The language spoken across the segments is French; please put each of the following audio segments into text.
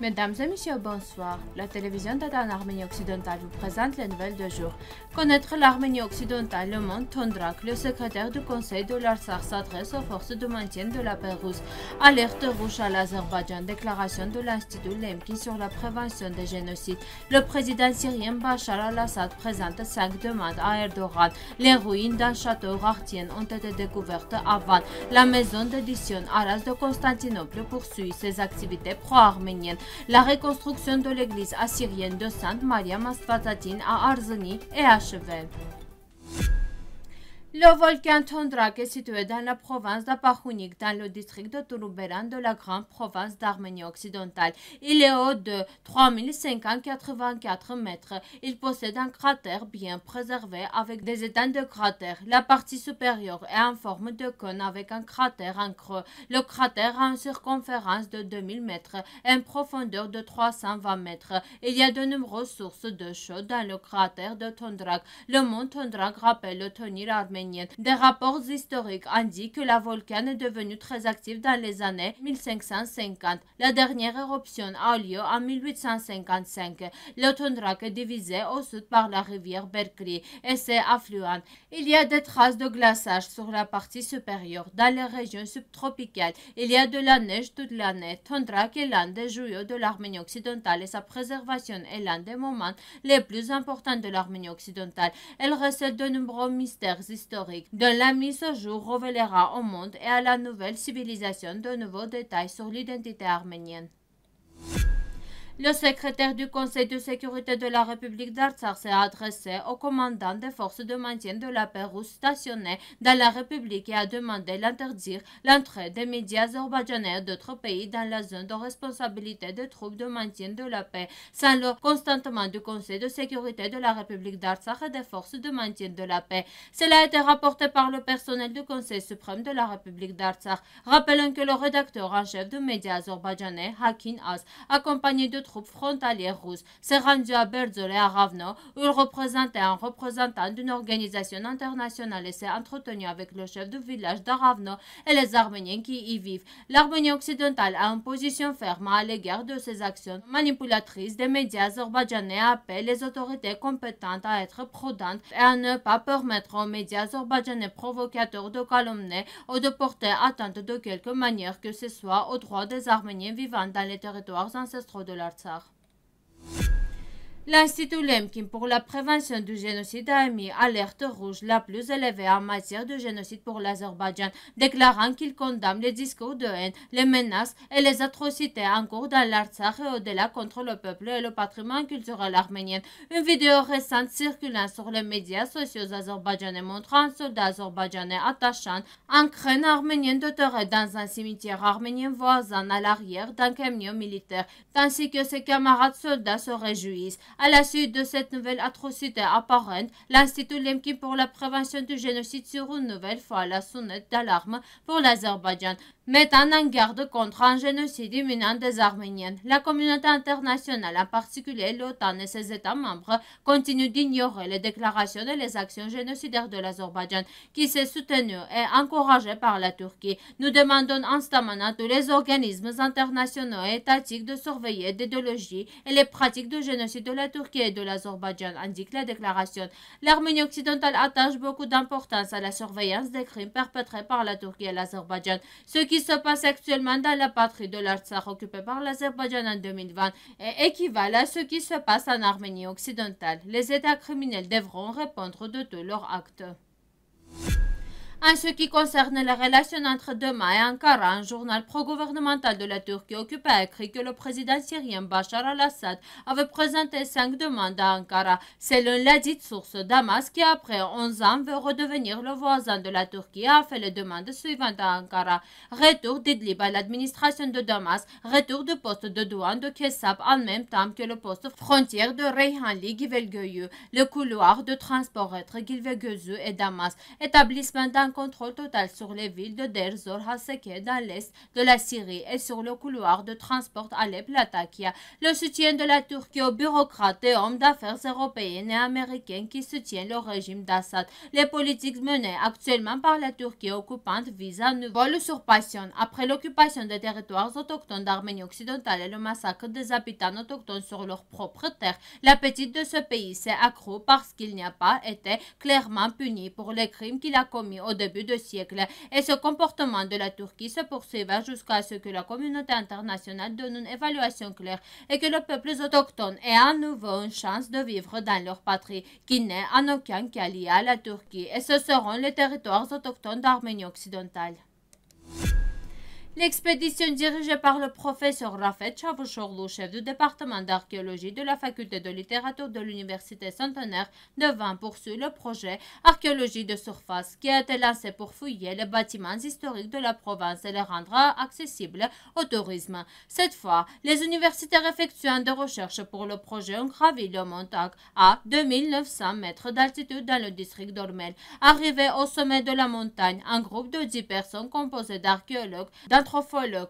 Mesdames et messieurs, bonsoir. La télévision d'État Arménie occidentale vous présente les nouvelles de jour. Connaître l'Arménie occidentale, le monde Tondrak. le secrétaire du Conseil de l'Arsar s'adresse aux forces de maintien de la paix russe. Alerte rouge à l'Azerbaïdjan, déclaration de l'Institut Lemkin sur la prévention des génocides. Le président syrien Bachar al-Assad présente cinq demandes à Erdogan. Les ruines d'un château rartien ont été découvertes avant. La maison d'édition Aras de Constantinople poursuit ses activités pro-arméniennes. La reconstruction de l'église assyrienne de Sainte Maria Mastvatatine à Arzeni est achevée. Le volcan Tondrak est situé dans la province d'Apachounik, dans le district de Toulouberan de la grande province d'Arménie occidentale. Il est haut de 3584 mètres. Il possède un cratère bien préservé avec des étangs de cratère. La partie supérieure est en forme de cône avec un cratère en creux. Le cratère a une circonférence de 2000 mètres et une profondeur de 320 mètres. Il y a de nombreuses sources de chaux dans le cratère de Tondrak. Le mont Tondrak rappelle le tenir arménien des rapports historiques indiquent que la volcane est devenue très active dans les années 1550. La dernière éruption a lieu en 1855. Le Tondrak est divisé au sud par la rivière Berkri et ses affluents. Il y a des traces de glaçage sur la partie supérieure dans les régions subtropicales. Il y a de la neige toute l'année. Tondrak est l'un des joyaux de l'Arménie occidentale et sa préservation est l'un des moments les plus importants de l'Arménie occidentale. Elle recèle de nombreux mystères historiques dont la mise au jour révélera au monde et à la nouvelle civilisation de nouveaux détails sur l'identité arménienne. Le secrétaire du Conseil de sécurité de la République d'Artsakh s'est adressé au commandant des forces de maintien de la paix russe stationnées dans la République et a demandé d'interdire l'entrée des médias azerbaïdjanais d'autres pays dans la zone de responsabilité des troupes de maintien de la paix sans le consentement du Conseil de sécurité de la République d'Artsakh et des forces de maintien de la paix. Cela a été rapporté par le personnel du Conseil suprême de la République d'Artsakh. Rappelons que le rédacteur en chef de médias azerbaïdjanais, Hakin As, accompagné de troupes frontalières russes s'est rendu à Berzol et à Ravno, où il représentait un représentant d'une organisation internationale et s'est entretenu avec le chef du village de Ravno et les Arméniens qui y vivent. L'Arménie occidentale a une position ferme à l'égard de ces actions manipulatrices des médias azerbaïdjanais et les autorités compétentes à être prudentes et à ne pas permettre aux médias azerbaïdjanais provocateurs de calomner ou de porter atteinte de quelque manière que ce soit aux droits des Arméniens vivant dans les territoires ancestraux de la çıxartsaq L'Institut Lemkin pour la prévention du génocide a émis alerte rouge la plus élevée en matière de génocide pour l'Azerbaïdjan, déclarant qu'il condamne les discours de haine, les menaces et les atrocités en cours dans l'Artsakh et au-delà contre le peuple et le patrimoine culturel arménien. Une vidéo récente circulant sur les médias sociaux azerbaïdjanais montrant un soldat azerbaïdjanais attachant un crâne arménien terre dans un cimetière arménien voisin à l'arrière d'un camion militaire, ainsi que ses camarades soldats se réjouissent. À la suite de cette nouvelle atrocité apparente, l'Institut Lemkin pour la prévention du génocide sur une nouvelle fois la sonnette d'alarme pour l'Azerbaïdjan, mettant en garde contre un génocide imminent des Arméniens. La communauté internationale, en particulier l'OTAN et ses États membres, continue d'ignorer les déclarations et les actions génocidaires de l'Azerbaïdjan, qui s'est soutenue et encouragée par la Turquie. Nous demandons instamment à tous les organismes internationaux et étatiques de surveiller l'idéologie et les pratiques de génocide de la Turquie et de l'Azerbaïdjan, indiquent la déclaration. L'Arménie occidentale attache beaucoup d'importance à la surveillance des crimes perpétrés par la Turquie et l'Azerbaïdjan, ce qui se passe actuellement dans la patrie de l'Artsakh occupée par l'Azerbaïdjan en 2020 équivaut équivalent à ce qui se passe en Arménie occidentale. Les États criminels devront répondre de tous leurs actes. En ce qui concerne les relations entre Dema et Ankara, un journal pro-gouvernemental de la Turquie occupée a écrit que le président syrien Bachar al-Assad avait présenté cinq demandes à Ankara. Selon la dite source, Damas, qui après 11 ans veut redevenir le voisin de la Turquie, a fait les demandes suivantes à Ankara. Retour d'Idlib à l'administration de Damas, retour du poste de douane de Kessab en même temps que le poste frontière de Reyhanli Givelguyu. le couloir de transport entre et Damas, établissement d'Ankara contrôle total sur les villes de Derzor Haseke dans l'est de la Syrie et sur le couloir de transport Alep-Latakia. Le soutien de la Turquie aux bureaucrates et hommes d'affaires européennes et américains qui soutiennent le régime d'Assad. Les politiques menées actuellement par la Turquie occupante visent à nouveau l'usurpation après l'occupation des territoires autochtones d'Arménie occidentale et le massacre des habitants autochtones sur leur propre terre. L'appétit de ce pays s'est accru parce qu'il n'y a pas été clairement puni pour les crimes qu'il a commis au début de siècle et ce comportement de la Turquie se poursuivra jusqu'à ce que la communauté internationale donne une évaluation claire et que le peuple autochtone ait à nouveau une chance de vivre dans leur patrie, qui n'est en aucun cas liée à la Turquie, et ce seront les territoires autochtones d'Arménie occidentale. L'expédition dirigée par le professeur Rafet Chavouchorlou, chef du département d'archéologie de la faculté de littérature de l'université centenaire de Vannes, poursuit le projet Archéologie de surface qui a été lancé pour fouiller les bâtiments historiques de la province et les rendre accessibles au tourisme. Cette fois, les universitaires effectuant des recherches pour le projet ont gravi le montagne à 2900 mètres d'altitude dans le district d'Ormel. Arrivé au sommet de la montagne, un groupe de 10 personnes composé d'archéologues, d'entre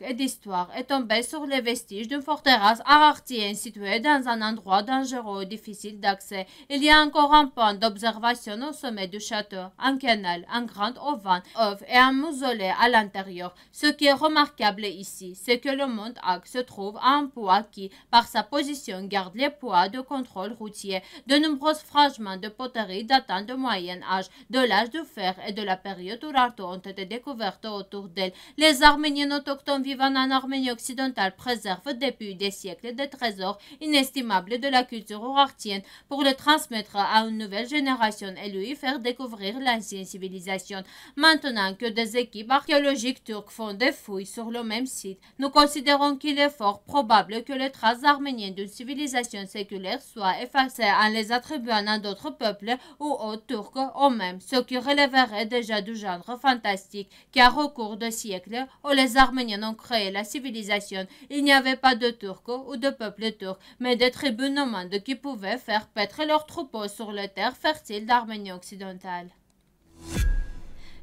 et d'histoire est tombé sur les vestiges d'une forteresse arartienne située dans un endroit dangereux et difficile d'accès. Il y a encore un point d'observation au sommet du château, un canal, un grand auvent, et un mausolée à l'intérieur. Ce qui est remarquable ici, c'est que le mont Hag se trouve à un poids qui, par sa position, garde les poids de contrôle routier. De nombreux fragments de poterie datant du Moyen Âge, de l'âge du fer et de la période où ont été découverts autour d'elle. Les Arméniens autochtones vivant en Arménie occidentale préservent depuis des siècles des trésors inestimables de la culture urartienne pour le transmettre à une nouvelle génération et lui faire découvrir l'ancienne civilisation. Maintenant que des équipes archéologiques turques font des fouilles sur le même site, nous considérons qu'il est fort probable que les traces arméniennes d'une civilisation séculaire soient effacées en les attribuant à d'autres peuples ou aux Turcs eux-mêmes, ce qui relèverait déjà du genre fantastique car au cours de siècles, on les les Arméniens ont créé la civilisation, il n'y avait pas de Turcs ou de peuples turcs, mais des tribus nomades qui pouvaient faire paître leurs troupeaux sur les terres fertiles d'Arménie occidentale.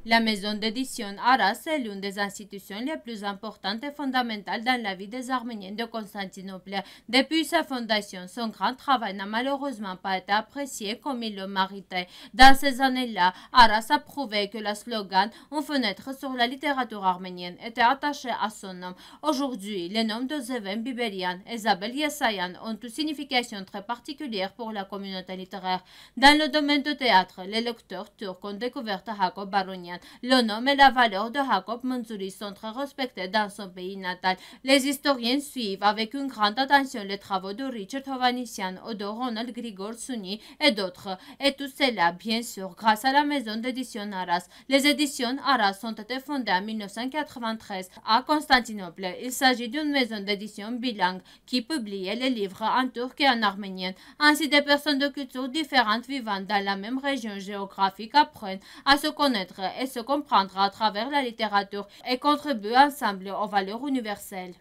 La maison d'édition Aras est l'une des institutions les plus importantes et fondamentales dans la vie des Arméniens de Constantinople. Depuis sa fondation, son grand travail n'a malheureusement pas été apprécié comme il le méritait. Dans ces années-là, Aras a prouvé que le slogan « Une fenêtre sur la littérature arménienne » était attaché à son nom. Aujourd'hui, les noms de Zeven Biberian et Zabel Yesayan ont une signification très particulière pour la communauté littéraire. Dans le domaine du théâtre, les lecteurs turcs ont découvert Hako Baronian le nom et la valeur de Jacob Mansouri sont très respectés dans son pays natal. Les historiens suivent avec une grande attention les travaux de Richard Hovhannissian, de Ronald Grigor Souni et d'autres. Et tout cela, bien sûr, grâce à la maison d'édition Aras. Les éditions Aras ont été fondées en 1993 à Constantinople. Il s'agit d'une maison d'édition bilingue qui publiait les livres en turc et en arménien. Ainsi, des personnes de cultures différentes vivant dans la même région géographique apprennent à se connaître et se comprendre à travers la littérature et contribuer ensemble aux valeurs universelles.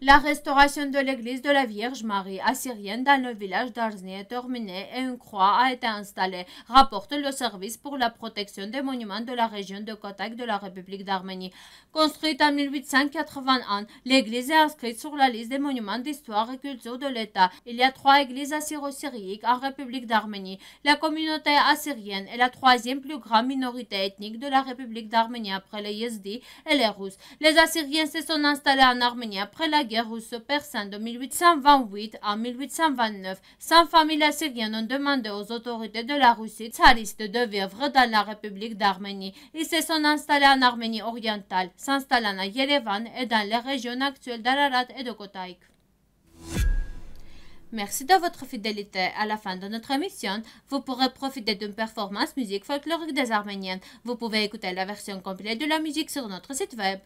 La restauration de l'église de la Vierge Marie assyrienne dans le village d'Arzni est terminée et une croix a été installée, rapporte le service pour la protection des monuments de la région de Kotak de la République d'Arménie. Construite en 1881, l'église est inscrite sur la liste des monuments d'histoire et culture de l'État. Il y a trois églises assyro-syriques en République d'Arménie. La communauté assyrienne est la troisième plus grande minorité ethnique de la République d'Arménie après les Yézidis et les Russes. Les Assyriens se sont installés en Arménie après la guerre russe de 1828 à 1829, 100 familles assyriennes ont demandé aux autorités de la Russie tsariste de vivre dans la République d'Arménie. Ils se sont installés en Arménie orientale, s'installant à Yerevan et dans les régions actuelles d'Ararat et de Kotaïk. Merci de votre fidélité. À la fin de notre émission, vous pourrez profiter d'une performance musique folklorique des Arméniennes. Vous pouvez écouter la version complète de la musique sur notre site web.